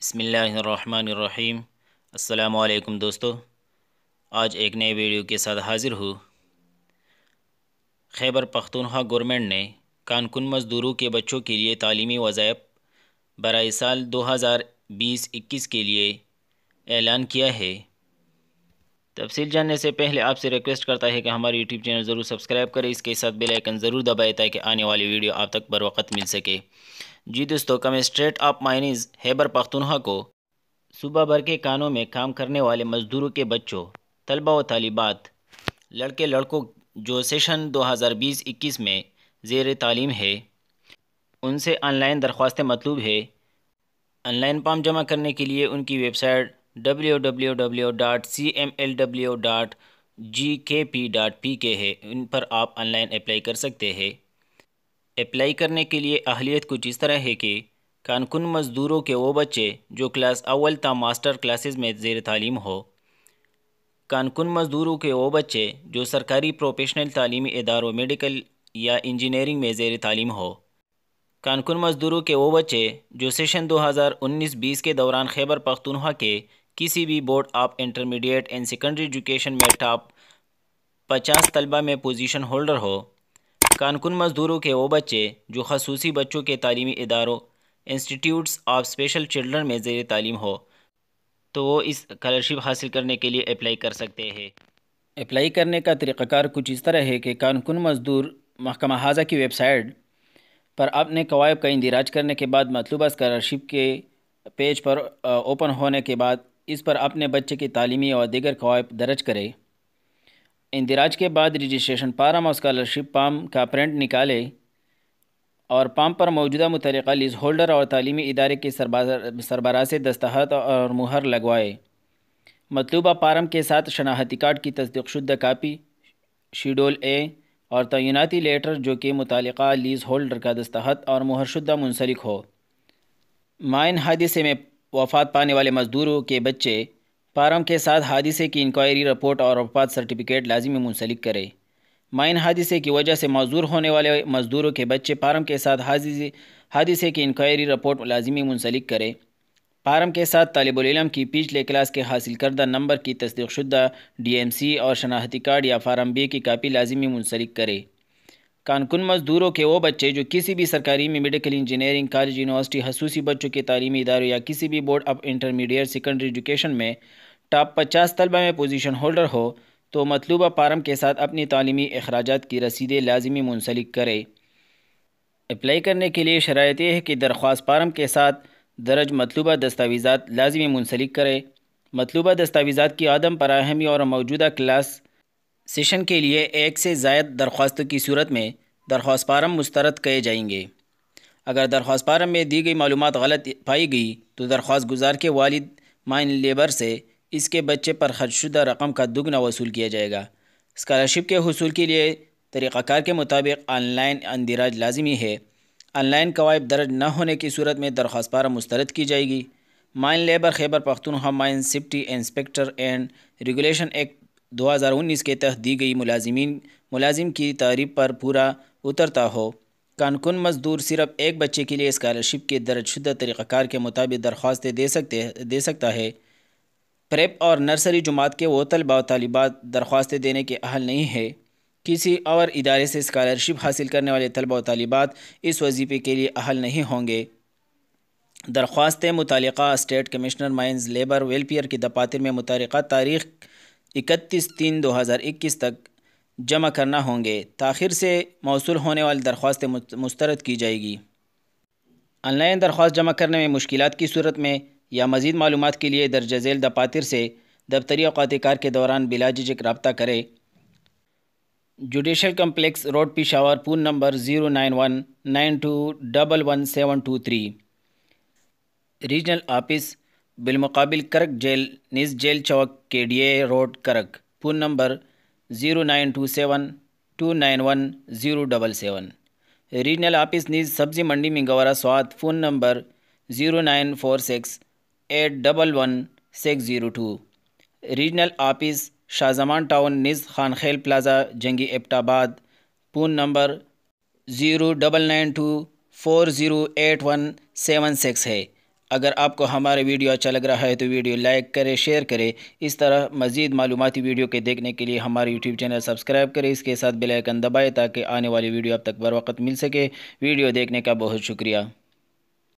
बसमीम् अल्लाम दोस्तों आज एक नए वीडियो के साथ हाज़िर हूँ खैबर पख्तूनख्वा गवर्नमेंट ने कानकुन मज़दूरों के बच्चों के लिए तालीमी वज़ायब बरए साल 2020-21 के लिए ऐलान किया है तफसील जानने से पहले आपसे रिक्वेस्ट करता है कि हमारे यूट्यूब चैनल ज़रूर सब्सक्राइब करें इसके साथ बेलाइकन ज़रूर दबाए ताकि आने वाली वीडियो आप तक बर मिल सके जी दोस्तों commissionerate of mining Khyber Pakhtunkhwa को सुबह भर के कानों में काम करने वाले मजदूरों के बच्चों तलबा व तालिबात लड़के लड़कों जो सेशन 2020-21 में जेर तालीम है उनसे ऑनलाइन दरख्वास्तें मतलूब है ऑनलाइन फॉर्म जमा करने के लिए उनकी वेबसाइट के है उन पर आप ऑनलाइन अप्लाई कर सकते हैं अप्लाई करने के लिए अहलियत कुछ इस तरह है कि कानकुन मज़दूरों के वो बच्चे जो क्लास अव्वल ता मास्टर क्लासेस में ज़ेर तालीम हो कानकुन मज़दूरों के वो बच्चे जो सरकारी प्रोफेशनल तालीमी इदारों मेडिकल या इंजीनियरिंग में ज़ेर तालीम हो कानकुन मज़दूरों के वो बच्चे जो सेशन 2019-20 के दौरान खैबर पख्तूनवा के किसी भी board of intermediate and secondary education में टॉप पचास तलबा में पोजीशन होल्डर हो कानकुन मज़दूरों के वो बच्चे जो खसूसी बच्चों के तलीमी इदारों इंस्टीट्यूट्स ऑफ स्पेशल चिल्ड्रन में ज़ेर तालीम हो तो वो इस स्कॉलरशिप हासिल करने के लिए अप्लाई कर सकते हैं अप्लाई करने का तरीक़ाकार कुछ इस तरह है कि कानकुन मज़दूर महकमा हाजा की वेबसाइट पर अपने कवायब का इंदिराज करने के बाद मतलूबा स्कॉलरशिप के पेज पर ओपन होने के बाद इस पर अपने बच्चे की तालीमी और दीगर कवायब दर्ज करें इंदिराज के बाद रजिस्ट्रेशन पारम और स्कॉलरशिप पाम का प्रिंट निकाले और पाम पर मौजूदा मुतलका लीज होल्डर और तलीमी इदारे के सरबराह से दस्तहत और मुहर लगवाए मतलूबा पारम के साथ शनाहती कार्ड की तस्दीक शुद्ध कापी शेडोल ए और तैनाती लेटर जो कि मुतल लीज होल्डर का दस्तहत और मुहरशुदा मुंसलिक हो माइन हादसे में वफात पाने वाले मज़दूरों के बच्चे पारम के साथ हादसे की इंक्वायरी रिपोर्ट और वफात सर्टिफिकेट लाजमी मुंसलिक करें माइन हादसे की वजह से मौजूर होने वाले मजदूरों के बच्चे पारम के साथ हादसे हादसे की इंक्वायरी रिपोर्ट लाजमी मुंसलिक करें पारम के साथ तलबाम की पिछले क्लास के हासिल करदा नंबर की तस्दीक शुदा डी एम सी और शनाहती कार्ड या फारम बी की कापी लाजमी मुंसलिक करें कानकुन मजदूरों के वो बच्चे जो किसी भी सरकारी में मेडिकल इंजीनियरिंग कॉलेज यूनिवर्सिटी खसूसी बच्चों के तलीमी इदारों या किसी भी board of intermediate secondary education में टॉप पचास तलबा में पोजीशन होल्डर हो तो मतलूबा फारम के साथ अपनी तलीमी अखराज की रसीदें लाजमी मुंसलिक करें अप्लाई करने के लिए शराय यह है कि दरख्वास फार्म के साथ दर्ज मतलूबा दस्तावीज़ा लाजमी मुंसलिक करें मतलूबा दस्तावीज़ा की आदम पर और मौजूदा क्लास सेशन के लिए एक से जायद दरख्वास्तों की सूरत में दरख्वास्त फारम मुस्तरद किए जाएंगे अगर दरख्वास्त फारम में दी गई मालूम गलत पाई गई तो दरख्वास्त गुजार के वालिद माइन लेबर से इसके बच्चे पर खर्चशुदा रकम का दुगना वसूल किया जाएगा स्कॉलरशिप के हसूल के लिए तरीक़ाकार के मुताबिक ऑनलाइन अंदराज लाजमी है ऑनलाइन कवायद दर्ज न होने की सूरत में दरख्वास्त फारम मुस्तरद की जाएगी mine labour Khyber Pakhtunkhwa mine safety inspector and regulation act 2019 के तहत दी गई मुलाजमी मुलाजिम की तारीफ पर पूरा उतरता हो कानकुन मजदूर सिर्फ एक बच्चे के लिए स्कॉलरशिप के दर्जशुदा तरीक़ाकार के मुताबिक दरख्वास्तें दे सकते दे सकता है प्रेप और नर्सरी जमात के वो तलबा तलबात दरख्वास्तें देने के अहल नहीं है किसी और इदारे से स्कॉलरशिप हासिल करने वाले तलबा तलबात इस वजीफ़े के लिए अहल नहीं होंगे दरख्वास्तें मुतल state commissioner mines labour welfare की दफातर में मुतरक तारीख़ इकतीस तीन दो हज़ार इक्कीस तक जमा करना होंगे ताखिर से मौसू होने वाली दरख्वास्तें मुस्तरद की जाएगी ऑनलाइन दरख्वास्त जमा करने में मुश्किल की सूरत में या मज़ीद मालूम के लिए दर्ज झेल दपातिर से दफ्तरी अवकात कार के दौरान बिलाजिक रबता करें judicial complex road Peshawar phone number zero nine one nine two double one seven two three regional office बिलमकबिल करक जेल निज जेल चौक के D A road Karak phone number zero nine two seven two nine one zero double seven regional office निज सब्जी मंडी में Mingora Swat phone number zero nine four six eight double one six zero two regional office Shahzaman town निज Khan Khel plaza Jangi Abbottabad phone number zero double nine two four zero eight one seven six है अगर आपको हमारे video अच्छा लग रहा है तो वीडियो लाइक करें शेयर करें इस तरह मज़ीद मालूमती वीडियो के देखने के लिए हमारे यूट्यूब चैनल सब्सक्राइब करें इसके साथ बेलाइकन दबाएँ ताकि आने वाली वीडियो अब तक बर वक्त मिल सके वीडियो देखने का बहुत शुक्रिया